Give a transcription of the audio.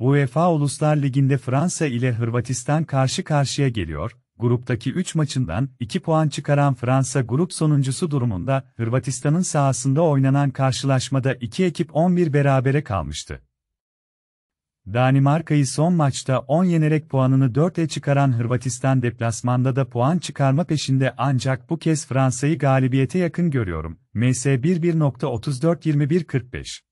UEFA Uluslar Ligi'nde Fransa ile Hırvatistan karşı karşıya geliyor, gruptaki 3 maçından 2 puan çıkaran Fransa grup sonuncusu durumunda Hırvatistan'ın sahasında oynanan karşılaşmada iki ekip 11 berabere kalmıştı. Danimarka'yı son maçta 10 yenerek puanını 4'e çıkaran Hırvatistan deplasmanda da puan çıkarma peşinde ancak bu kez Fransa'yı galibiyete yakın görüyorum. MS 11.34-21-45